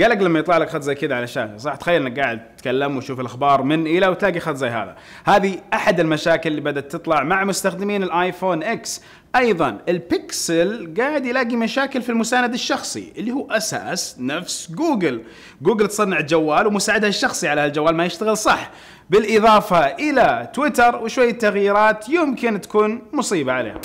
قلق لما يطلع لك خط زي كذا على الشاشه صح تخيل انك قاعد تتكلم وتشوف الاخبار من الى وتلاقي خط زي هذا هذه احد المشاكل اللي بدات تطلع مع مستخدمين الايفون اكس ايضا البيكسل قاعد يلاقي مشاكل في المساند الشخصي اللي هو اساس نفس جوجل جوجل تصنع الجوال ومساعدها الشخصي على هالجوال ما يشتغل صح بالاضافه الى تويتر وشويه تغييرات يمكن تكون مصيبه عليهم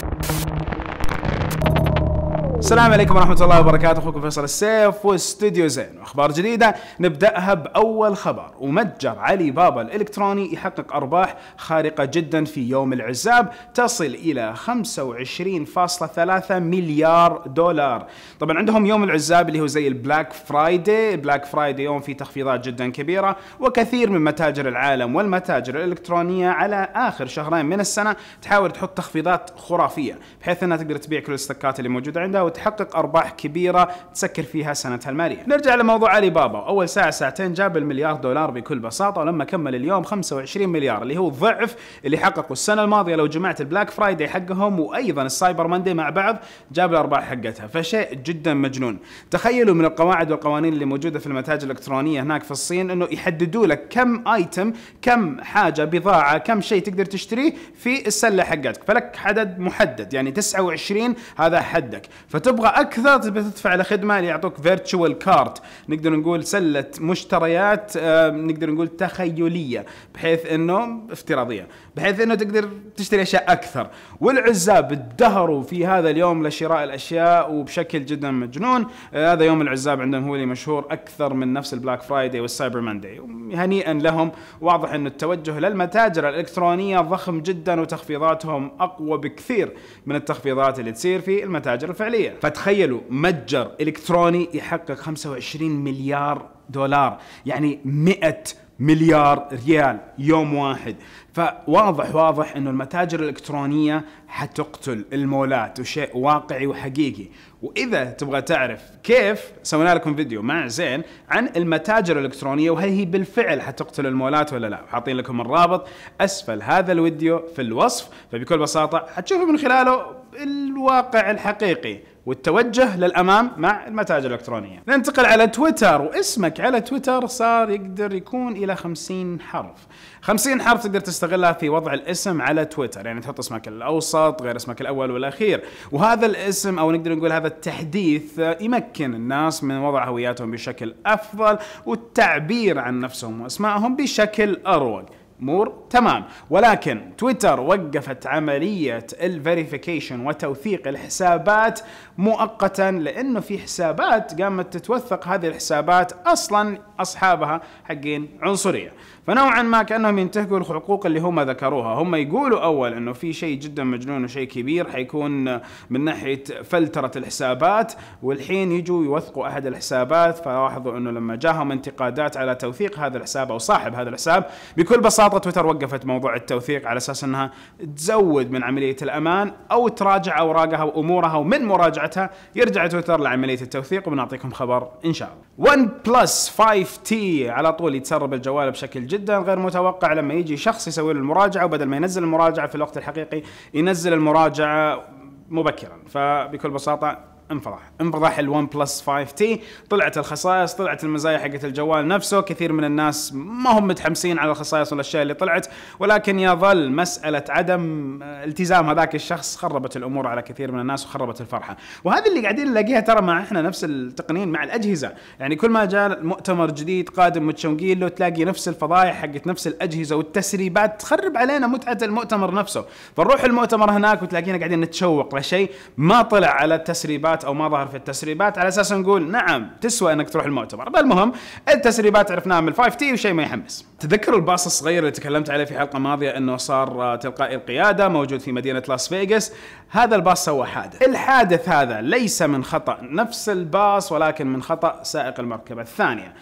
السلام عليكم ورحمة الله وبركاته اخوكم فيصل السيف واستديو زين واخبار جديدة نبدأها بأول خبر ومتجر علي بابا الالكتروني يحقق ارباح خارقة جدا في يوم العزاب تصل الى 25.3 مليار دولار طبعا عندهم يوم العزاب اللي هو زي البلاك فرايدي البلاك فرايدي يوم فيه تخفيضات جدا كبيرة وكثير من متاجر العالم والمتاجر الالكترونية على اخر شهرين من السنة تحاول تحط تخفيضات خرافية بحيث انها تقدر تبيع كل الستكات اللي موجودة عندها وتحقق أرباح كبيرة تسكر فيها سنتها المالية نرجع لموضوع علي بابا اول ساعة ساعتين جاب المليار دولار بكل بساطة ولما كمل اليوم 25 مليار اللي هو ضعف اللي حققه السنة الماضية لو جمعت البلاك فرايداي حقهم وأيضا السايبر ماندي مع بعض جاب الأرباح حقتها فشيء جدا مجنون تخيلوا من القواعد والقوانين اللي موجودة في المتاجر الإلكترونية هناك في الصين أنه يحددوا لك كم آيتم كم حاجة بضاعة كم شيء تقدر تشتريه في السلة حقتك فلك عدد محدد يعني 29 هذا حدك ف فتبغى اكثر تبي تدفع لخدمه اللي يعطوك فيرتشوال كارت نقدر نقول سله مشتريات نقدر نقول تخيليه بحيث انه افتراضيه بحيث انه تقدر تشتري اشياء اكثر والعزاب ادهروا في هذا اليوم لشراء الاشياء وبشكل جدا مجنون آه، هذا يوم العزاب عندهم هو اللي مشهور اكثر من نفس البلاك فرايداي والسايبر مانداي هنيئا لهم واضح انه التوجه للمتاجر الالكترونيه ضخم جدا وتخفيضاتهم اقوى بكثير من التخفيضات اللي تصير في المتاجر الفعليه صحيح فتخيلوا متجر الكتروني يحقق 25 مليار دولار يعني 100 مليار ريال يوم واحد فواضح واضح انه المتاجر الالكترونيه حتقتل المولات وشيء واقعي وحقيقي واذا تبغى تعرف كيف سوينا لكم فيديو مع زين عن المتاجر الالكترونيه وهل هي بالفعل حتقتل المولات ولا لا حاطين لكم الرابط اسفل هذا الفيديو في الوصف فبكل بساطه حتشوفوا من خلاله الواقع الحقيقي والتوجه للامام مع المتاجر الالكترونيه. ننتقل على تويتر واسمك على تويتر صار يقدر يكون الى 50 حرف. 50 حرف تقدر تستغلها في وضع الاسم على تويتر، يعني تحط اسمك الاوسط غير اسمك الاول والاخير، وهذا الاسم او نقدر نقول هذا التحديث يمكن الناس من وضع هوياتهم بشكل أفضل والتعبير عن نفسهم وأسمائهم بشكل أروق مور تمام ولكن تويتر وقفت عمليه الفيريفيكيشن وتوثيق الحسابات مؤقتا لانه في حسابات قامت تتوثق هذه الحسابات اصلا اصحابها حقين عنصريه فنوعا ما كانهم ينتهكوا الحقوق اللي هم ذكروها هم يقولوا اول انه في شيء جدا مجنون وشيء كبير حيكون من ناحيه فلتره الحسابات والحين يجوا يوثقوا احد الحسابات فلاحظوا انه لما جاهم انتقادات على توثيق هذا الحساب او صاحب هذا الحساب بكل بساطه تويتر وقفت موضوع التوثيق على اساس انها تزود من عمليه الامان او تراجع اوراقها وامورها ومن مراجعتها يرجع تويتر لعمليه التوثيق وبنعطيكم خبر ان شاء الله. ون بلس 5 تي على طول يتسرب الجوال بشكل جدا غير متوقع لما يجي شخص يسوي له المراجعه وبدل ما ينزل المراجعه في الوقت الحقيقي ينزل المراجعه مبكرا فبكل بساطه انفضح انفضح الون بلس 5 تي طلعت الخصائص طلعت المزايا حقت الجوال نفسه كثير من الناس ما هم متحمسين على الخصائص والاشياء اللي طلعت ولكن يظل مساله عدم آه، التزام هذاك الشخص خربت الامور على كثير من الناس وخربت الفرحه وهذه اللي قاعدين نلاقيها ترى مع احنا نفس التقنيين مع الاجهزه يعني كل ما جاء مؤتمر جديد قادم متشوقين له تلاقي نفس الفضايح حقت نفس الاجهزه والتسريبات تخرب علينا متعه المؤتمر نفسه فنروح المؤتمر هناك وتلاقينا قاعدين نتشوق لشيء ما طلع على التسريبات التسريبات او ما ظهر في التسريبات على اساس نقول نعم تسوى انك تروح المؤتمر المهم التسريبات عرفناها من 5 تي وشيء ما يحمس تذكروا الباص الصغير اللي تكلمت عليه في حلقه ماضيه انه صار تلقائي القياده موجود في مدينه لاس فيغاس هذا الباص سوى حادث الحادث هذا ليس من خطا نفس الباص ولكن من خطا سائق المركبه الثانيه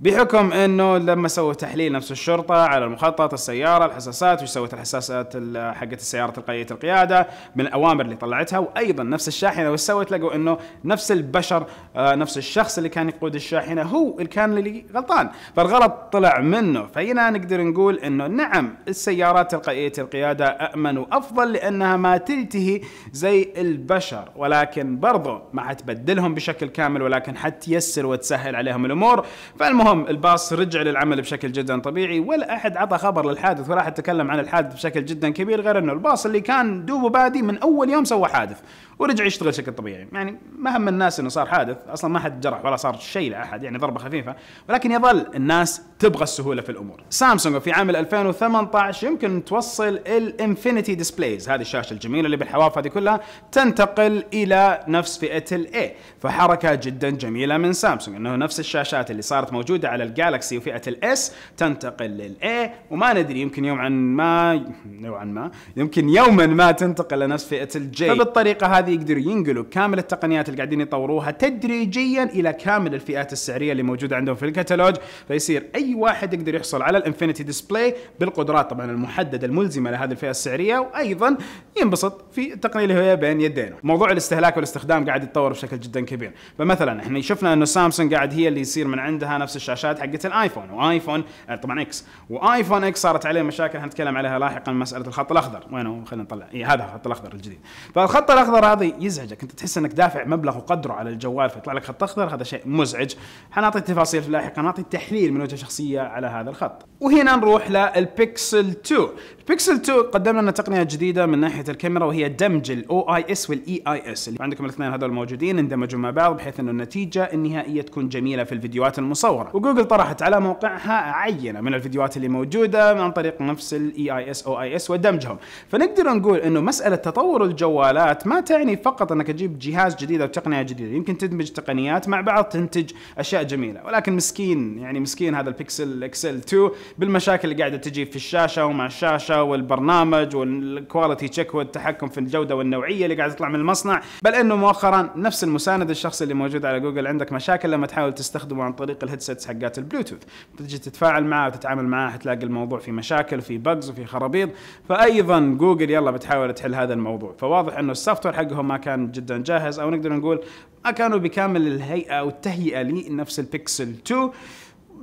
بحكم انه لما سووا تحليل نفس الشرطه على المخطط السياره الحساسات وش سوت الحساسات حقت السياره تلقائيه القياده من الاوامر اللي طلعتها وايضا نفس الشاحنه وش سوت لقوا انه نفس البشر آه، نفس الشخص اللي كان يقود الشاحنه هو اللي كان اللي غلطان فالغلط طلع منه فهنا نقدر نقول انه نعم السيارات تلقائيه القياده امن وافضل لانها ما تلتهي زي البشر ولكن برضه ما حتبدلهم بشكل كامل ولكن حتيسر وتسهل عليهم الامور فالمهم المهم الباص رجع للعمل بشكل جدا طبيعي ولا احد عطى خبر للحادث ولا احد تكلم عن الحادث بشكل جدا كبير غير انه الباص اللي كان دوبه بادي من اول يوم سوى حادث ورجع يشتغل بشكل طبيعي يعني ما هم الناس انه صار حادث اصلا ما حد جرح ولا صار شيء لاحد يعني ضربه خفيفه ولكن يظل الناس تبغى السهوله في الامور سامسونج في عام 2018 يمكن توصل الانفينيتي ديسبلايز هذه الشاشه الجميله اللي بالحواف هذه كلها تنتقل الى نفس فئه الاي فحركه جدا جميله من سامسونج انه نفس الشاشات اللي صارت موجوده على الجالكسي وفئه الاس تنتقل للاي وما ندري يمكن يوم عن ما نوعا ما يمكن يوما ما تنتقل لنفس فئه الجي فبالطريقه هذه هذه يقدروا ينقلوا كامل التقنيات اللي قاعدين يطوروها تدريجيا الى كامل الفئات السعريه اللي موجوده عندهم في الكتالوج فيصير اي واحد يقدر يحصل على الانفينيتي ديسبلاي بالقدرات طبعا المحدده الملزمه لهذه الفئه السعريه وايضا ينبسط في التقنيه اللي هي بين يدينه. موضوع الاستهلاك والاستخدام قاعد يتطور بشكل جدا كبير، فمثلا احنا شفنا انه سامسونج قاعد هي اللي يصير من عندها نفس الشاشات حقت الايفون وايفون آه، طبعا اكس وايفون اكس صارت عليه مشاكل حنتكلم عليها لاحقا مساله الخط الاخضر، وينه خلينا نطلع إيه هذا الخط الاخضر الجديد. فالخط الاخضر هذا هذا يزعجك انت تحس انك دافع مبلغ وقدره على الجوال فيطلع لك خط اخضر هذا شيء مزعج حنعطي التفاصيل في لاحقا نعطي تحليل من وجهه شخصيه على هذا الخط وهنا نروح للبيكسل 2 بيكسل 2 قدم لنا تقنيه جديده من ناحيه الكاميرا وهي دمج الاو اي اس والاي اي e اس اللي عندكم الاثنين هذول موجودين اندمجوا مع بعض بحيث انه النتيجه النهائيه تكون جميله في الفيديوهات المصوره وجوجل طرحت على موقعها عينه من الفيديوهات اللي موجوده عن طريق نفس الاي اي اس او اي اس ودمجهم فنقدر نقول انه مساله تطور الجوالات ما تعني فقط انك تجيب جهاز جديد او تقنيه جديده يمكن تدمج تقنيات مع بعض تنتج اشياء جميله ولكن مسكين يعني مسكين هذا البيكسل اكسل 2 بالمشاكل اللي قاعده تجي في الشاشه ومع الشاشه والبرنامج والكواليتي تشيك والتحكم في الجوده والنوعيه اللي قاعد تطلع من المصنع بل انه مؤخرا نفس المساند الشخصي اللي موجود على جوجل عندك مشاكل لما تحاول تستخدمه عن طريق الهيدسيتس حقات البلوتوث تجي تتفاعل معه وتتعامل معه حتلاقي الموضوع فيه مشاكل وفيه بجز وفيه خرابيط فايضا جوجل يلا بتحاول تحل هذا الموضوع فواضح انه السوفت وير حقهم ما كان جدا جاهز او نقدر نقول ما كانوا بكامل الهيئه او التهيئه لنفس البيكسل 2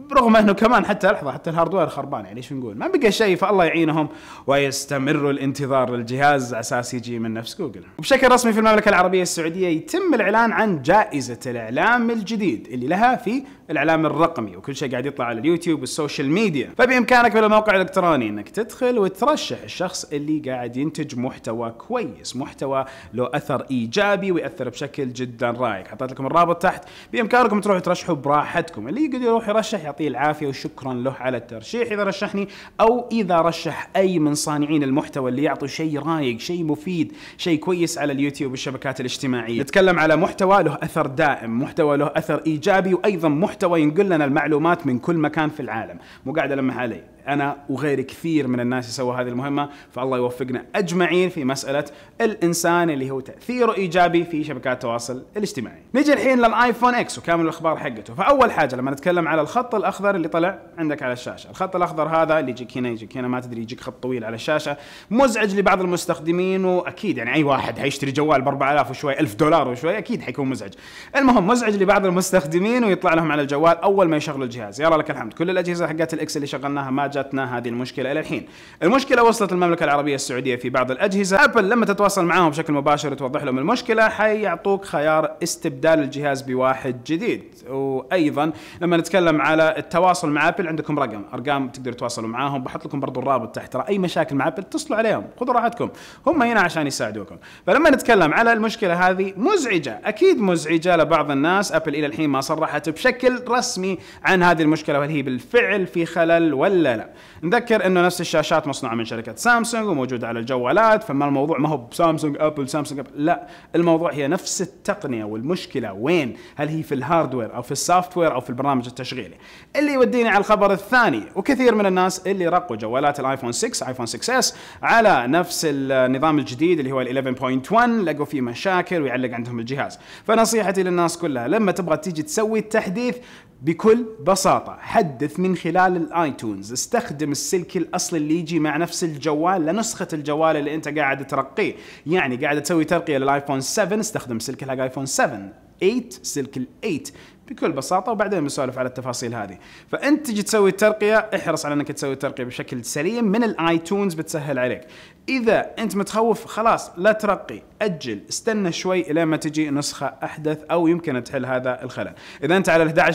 برغم انه كمان حتى لحظه حتى الهاردوير خربان يعني ايش نقول؟ ما بقى شيء فالله يعينهم ويستمر الانتظار للجهاز على اساس يجي من نفس جوجل. وبشكل رسمي في المملكه العربيه السعوديه يتم الاعلان عن جائزه الاعلام الجديد اللي لها في الاعلام الرقمي وكل شيء قاعد يطلع على اليوتيوب والسوشيال ميديا فبامكانك من الموقع الالكتروني انك تدخل وترشح الشخص اللي قاعد ينتج محتوى كويس محتوى له اثر ايجابي وياثر بشكل جدا رايق حطيت لكم الرابط تحت بامكانكم تروحوا ترشحوا براحتكم اللي يقدر يروح يرشح يعطيه العافيه وشكرا له على الترشيح اذا رشحني او اذا رشح اي من صانعين المحتوى اللي يعطوا شيء رايق شيء مفيد شيء كويس على اليوتيوب والشبكات الاجتماعيه نتكلم على محتوى له اثر دائم محتوى له اثر ايجابي وايضا محتوى محتوى ينقل لنا المعلومات من كل مكان في العالم مو قاعد المح علي انا وغيري كثير من الناس يسووا هذه المهمه فالله يوفقنا اجمعين في مساله الانسان اللي هو تاثيره ايجابي في شبكات التواصل الاجتماعي. نجي الحين للايفون اكس وكامل الاخبار حقته، فاول حاجه لما نتكلم على الخط الاخضر اللي طلع عندك على الشاشه، الخط الاخضر هذا اللي يجيك هنا يجيك هنا ما تدري يجيك خط طويل على الشاشه، مزعج لبعض المستخدمين واكيد يعني اي واحد حيشتري جوال ب 4000 وشوي 1000 دولار وشوي اكيد حيكون مزعج. المهم مزعج لبعض المستخدمين ويطلع لهم على الجوال اول ما يشغلوا الجهاز، يلا لك الحمد كل الاجهزه حقت الاكس اللي شغلناها ما واجهتنا هذه المشكله الى الحين. المشكله وصلت المملكه العربيه السعوديه في بعض الاجهزه، ابل لما تتواصل معاهم بشكل مباشر وتوضح لهم المشكله حيعطوك خيار استبدال الجهاز بواحد جديد، وايضا لما نتكلم على التواصل مع ابل عندكم رقم، ارقام تقدروا تتواصلوا معاهم، بحط لكم برضو الرابط تحت، ترى اي مشاكل مع ابل اتصلوا عليهم، خذوا راحتكم، هم هنا عشان يساعدوكم. فلما نتكلم على المشكله هذه مزعجه، اكيد مزعجه لبعض الناس، ابل الى الحين ما صرحت بشكل رسمي عن هذه المشكله وهل هي بالفعل في خلل ولا لا نذكر انه نفس الشاشات مصنوعه من شركه سامسونج وموجوده على الجوالات فما الموضوع ما هو بسامسونج ابل سامسونج أبل لا الموضوع هي نفس التقنيه والمشكله وين هل هي في الهاردوير او في السوفت وير او في البرنامج التشغيلي اللي يوديني على الخبر الثاني وكثير من الناس اللي رقوا جوالات الايفون 6 ايفون 6 اس على نفس النظام الجديد اللي هو ال 11.1 لقوا فيه مشاكل ويعلق عندهم الجهاز فنصيحتي للناس كلها لما تبغى تيجي تسوي التحديث بكل بساطه حدث من خلال الايتونز تستخدم السلك الاصلي اللي يجي مع نفس الجوال لنسخه الجوال اللي انت قاعد ترقيه يعني قاعد تسوي ترقيه للايفون 7 استخدم سلك حق ايفون 7 8 سلك ال8 بكل بساطه وبعدين بنسولف على التفاصيل هذه فانت تجي تسوي الترقيه احرص على انك تسوي الترقيه بشكل سليم من الايتونز بتسهل عليك اذا انت متخوف خلاص لا ترقي اجل استنى شوي الى ما تجي نسخه احدث او يمكن تحل هذا الخلل اذا انت على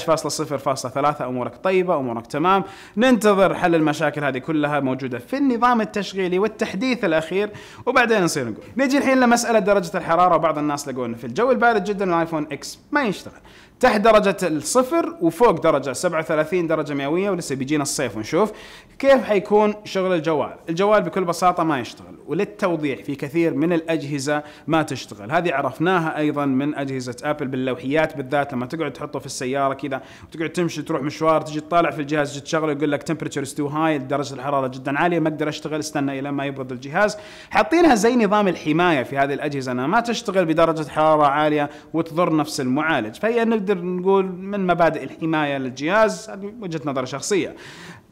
11.0.3 امورك طيبه امورك تمام ننتظر حل المشاكل هذه كلها موجوده في النظام التشغيلي والتحديث الاخير وبعدين نصير نقول نجي الحين لمساله درجه الحراره بعض الناس لقوا انه في الجو البارد جدا الايفون اكس ما يشتغل تحت درجة الصفر وفوق درجة 37 درجة مئوية ولسه بيجينا الصيف ونشوف كيف حيكون شغل الجوال الجوال بكل بساطة ما يشتغل وللتوضيح في كثير من الأجهزة ما تشتغل هذه عرفناها أيضا من أجهزة أبل باللوحيات بالذات لما تقعد تحطه في السيارة كذا وتقعد تمشي تروح مشوار تجي تطالع في الجهاز تجي تشغله يقول لك تمبرتشر تو هاي درجة الحرارة جدا عالية ما أقدر أشتغل استنى إلى ما يبرد الجهاز حاطينها زي نظام الحماية في هذه الأجهزة أنها ما تشتغل بدرجة حرارة عالية وتضر نفس المعالج فهي نقدر نقول من مبادئ الحمايه للجهاز هذه وجهه نظر شخصيه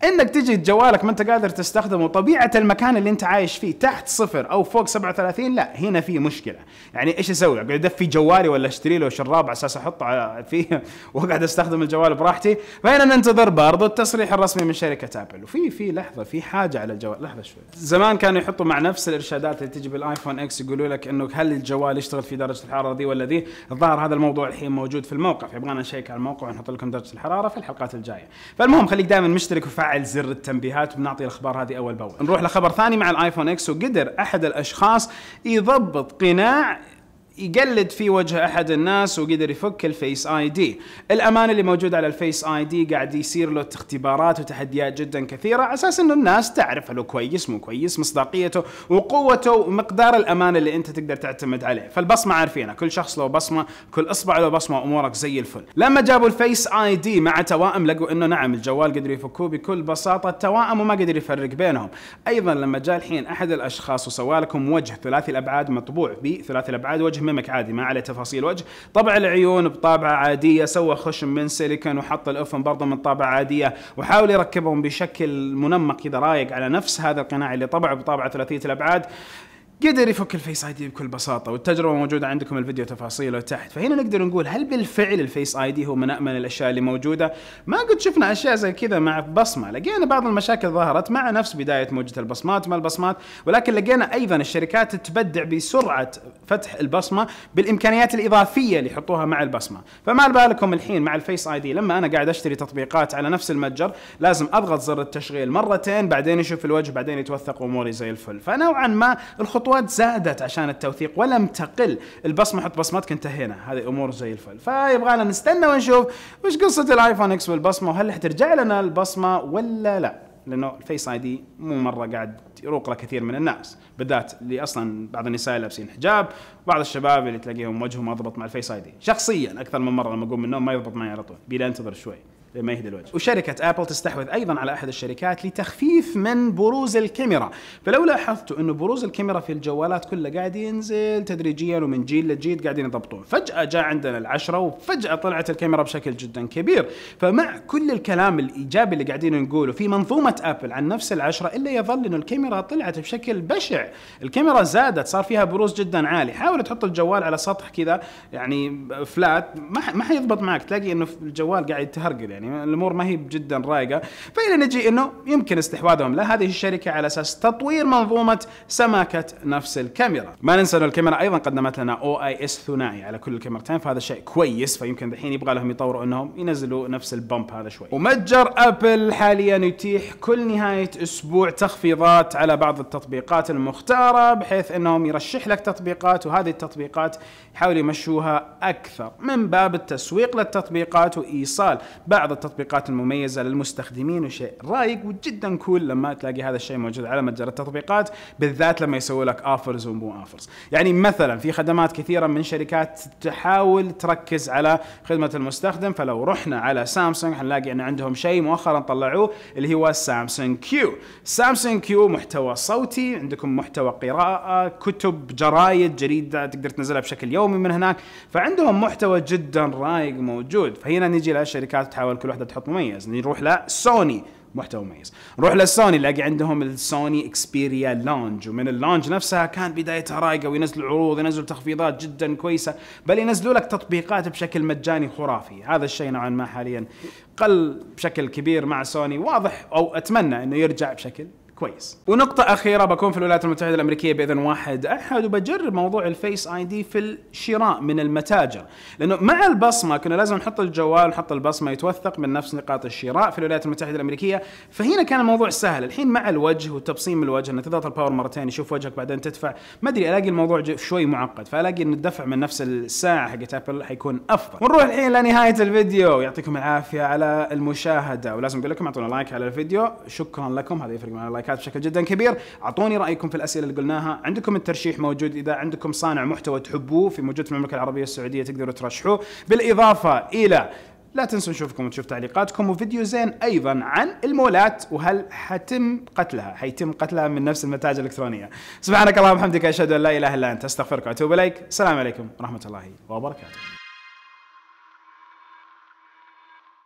انك تجي جوالك ما انت قادر تستخدمه طبيعه المكان اللي انت عايش فيه تحت صفر او فوق 37 لا هنا في مشكله يعني ايش اسوي اقعد ادفي جوالي ولا اشتري له شراب على اساس احطه فيه واقعد استخدم الجوال براحتي فهنا ننتظر برضه التصريح الرسمي من شركه ابل وفي في لحظه في حاجه على الجوال لحظه شوي زمان كانوا يحطوا مع نفس الارشادات اللي تجي بالايفون اكس يقولوا لك انه هل الجوال يشتغل في درجه الحراره دي ولا دي الظاهر هذا الموضوع الحين موجود في الموقع الموقع يبغانا نشيك على الموقع ونحط لكم درجه الحراره في الحلقات الجايه فالمهم خليك دائما مشترك وفعل زر التنبيهات وبنعطي الاخبار هذه اول باول نروح لخبر ثاني مع الايفون اكس وقدر احد الاشخاص يضبط قناع يقلد في وجه احد الناس وقدر يفك الفيس اي دي الامان اللي موجود على الفيس اي دي قاعد يصير له اختبارات وتحديات جدا كثيره على اساس انه الناس تعرف هل كويس مو كويس مصداقيته وقوته ومقدار الامان اللي انت تقدر تعتمد عليه فالبصمه عارفينها كل شخص له بصمه كل اصبع له بصمه امورك زي الفل لما جابوا الفيس اي دي مع توائم لقوا انه نعم الجوال قدر يفكوه بكل بساطه توائم وما قدر يفرق بينهم ايضا لما جاء الحين احد الاشخاص وسوى لكم وجه ثلاثي الابعاد مطبوع بثلاثي الابعاد وجه تصممك عادي ما عليه تفاصيل وجه طبع العيون بطابعه عاديه سوى خشم من سيليكون وحط الاوفن برضه من طابعه عاديه وحاول يركبهم بشكل منمق كذا رايق على نفس هذا القناع اللي طبع بطابعه ثلاثيه الابعاد قدر يفك الفيس اي دي بكل بساطه والتجربه موجوده عندكم الفيديو تفاصيله تحت فهنا نقدر نقول هل بالفعل الفيس اي دي هو من امن الاشياء اللي موجوده ما قد شفنا اشياء زي كذا مع بصمه لقينا بعض المشاكل ظهرت مع نفس بدايه موجه البصمات ما البصمات ولكن لقينا ايضا الشركات تبدع بسرعه فتح البصمه بالامكانيات الاضافيه اللي يحطوها مع البصمه فما بالكم الحين مع الفيس اي دي لما انا قاعد اشتري تطبيقات على نفس المتجر لازم اضغط زر التشغيل مرتين بعدين يشوف الوجه بعدين يتوثق اموري زي الفل فنوعا ما الخطوة الخطوات زادت عشان التوثيق ولم تقل البصمه حط بصمتك انتهينا هذه امور زي الفل فيبغى لنا نستنى ونشوف وش قصه الايفون اكس والبصمه وهل حترجع لنا البصمه ولا لا لانه الفيس اي دي مو مره قاعد يروق له كثير من الناس بالذات اللي اصلا بعض النساء لابسين حجاب بعض الشباب اللي تلاقيهم وجههم ضبط مع الفيس اي دي شخصيا اكثر من مره لما اقوم من النوم ما يضبط معي على طول بيلا انتظر شوي ما يهدي الوجه وشركة أبل تستحوذ أيضا على أحد الشركات لتخفيف من بروز الكاميرا فلو لاحظتوا أنه بروز الكاميرا في الجوالات كلها قاعد ينزل تدريجيا ومن جيل لجيل قاعدين يضبطون فجأة جاء عندنا العشرة وفجأة طلعت الكاميرا بشكل جدا كبير فمع كل الكلام الإيجابي اللي قاعدين نقوله في منظومة أبل عن نفس العشرة إلا يظل أنه الكاميرا طلعت بشكل بشع الكاميرا زادت صار فيها بروز جدا عالي حاول تحط الجوال على سطح كذا يعني فلات ما حيضبط معك تلاقي أنه الجوال قاعد يتهرقل يعني الامور ما هي جدا رايقه فالى نجي انه يمكن استحواذهم لهذه الشركه على اساس تطوير منظومه سماكه نفس الكاميرا ما ننسى انه الكاميرا ايضا قدمت لنا او اي اس ثنائي على كل الكاميرتين فهذا شيء كويس فيمكن الحين يبغى لهم يطوروا انهم ينزلوا نفس البمب هذا شوي ومتجر ابل حاليا يتيح كل نهايه اسبوع تخفيضات على بعض التطبيقات المختاره بحيث انهم يرشح لك تطبيقات وهذه التطبيقات يحاولوا يمشوها اكثر من باب التسويق للتطبيقات وايصال بعض بعض التطبيقات المميزه للمستخدمين وشيء رايق وجدا كول لما تلاقي هذا الشيء موجود على متجر التطبيقات بالذات لما يسوي لك اوفرز ومو اوفرز يعني مثلا في خدمات كثيره من شركات تحاول تركز على خدمه المستخدم فلو رحنا على سامسونج حنلاقي ان عندهم شيء مؤخرا طلعوه اللي هو سامسونج كيو سامسونج كيو محتوى صوتي عندكم محتوى قراءه كتب جرايد جريده تقدر تنزلها بشكل يومي من هناك فعندهم محتوى جدا رايق موجود فهنا نجي للشركات تحاول كل وحده تحط مميز نروح لسوني محتوى مميز نروح للسوني نلاقي عندهم السوني اكسبيريا لونج ومن اللونج نفسها كان بدايتها رايقه وينزلوا عروض وينزلوا تخفيضات جدا كويسه بل ينزلوا لك تطبيقات بشكل مجاني خرافي هذا الشيء نوعا ما حاليا قل بشكل كبير مع سوني واضح او اتمنى انه يرجع بشكل كويس ونقطة أخيرة بكون في الولايات المتحدة الأمريكية بإذن واحد أحد وبجرب موضوع الفيس آي دي في الشراء من المتاجر لأنه مع البصمة كنا لازم نحط الجوال نحط البصمة يتوثق من نفس نقاط الشراء في الولايات المتحدة الأمريكية فهنا كان الموضوع سهل الحين مع الوجه وتبصيم الوجه أن تضغط الباور مرتين يشوف وجهك بعدين تدفع ما أدري ألاقي الموضوع شوي معقد فألاقي أن الدفع من نفس الساعة حقت أبل حيكون أفضل ونروح الحين لنهاية الفيديو يعطيكم العافية على المشاهدة ولازم أقول لكم أعطونا لايك على الفيديو شكرا لكم هذا يفرق معنا لايك الشركات بشكل جدا كبير اعطوني رايكم في الاسئله اللي قلناها عندكم الترشيح موجود اذا عندكم صانع محتوى تحبوه في موجود في المملكه العربيه السعوديه تقدروا ترشحوه بالاضافه الى لا تنسوا نشوفكم ونشوف تعليقاتكم وفيديو زين ايضا عن المولات وهل حتم قتلها حيتم قتلها من نفس المتاجر الالكترونيه سبحانك اللهم وبحمدك اشهد ان لا اله الا انت استغفرك واتوب اليك السلام عليكم ورحمه الله وبركاته